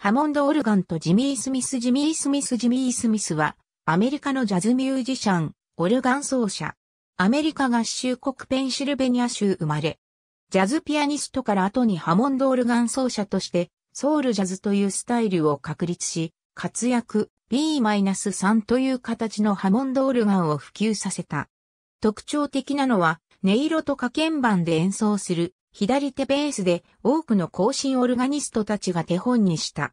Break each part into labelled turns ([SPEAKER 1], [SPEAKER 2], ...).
[SPEAKER 1] ハモンド・オルガンとジミー・スミス・ジミー・スミス・ジミー・スミスは、
[SPEAKER 2] アメリカのジャズミュージシャン、オルガン奏者。アメリカ合衆国ペンシルベニア州生まれ。ジャズピアニストから後にハモンド・オルガン奏者として、ソウルジャズというスタイルを確立し、活躍 B-3 という形のハモンドオルガンを普及させた。特徴的なのは、音色と加鍵盤で演奏する左手ベースで多くの後進オルガニストたちが手本にした。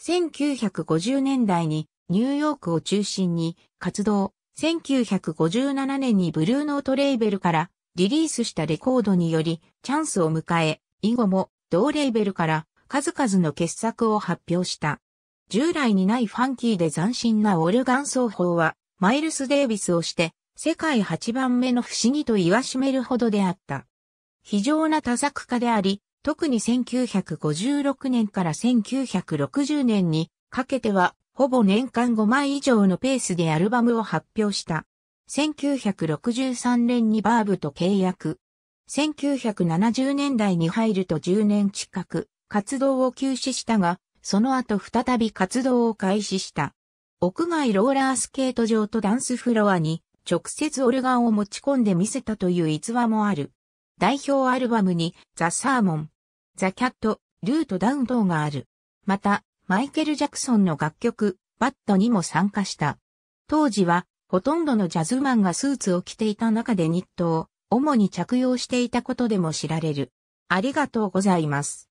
[SPEAKER 2] 1950年代にニューヨークを中心に活動、1957年にブルーノートレーベルからリリースしたレコードによりチャンスを迎え、以後も同レーベルから数々の傑作を発表した。従来にないファンキーで斬新なオルガン奏法はマイルス・デイビスをして世界8番目の不思議と言わしめるほどであった。非常な多作家であり、特に1956年から1960年にかけては、ほぼ年間5枚以上のペースでアルバムを発表した。1963年にバーブと契約。1970年代に入ると10年近く活動を休止したが、その後再び活動を開始した。屋外ローラースケート場とダンスフロアに直接オルガンを持ち込んで見せたという逸話もある。代表アルバムにザ・サーモン、ザ・キャット、ルート・ダウン等がある。また、マイケル・ジャクソンの楽曲、バットにも参加した。当時は、ほとんどのジャズマンがスーツを着ていた中でニットを主に着
[SPEAKER 1] 用していたことでも知られる。ありがとうございます。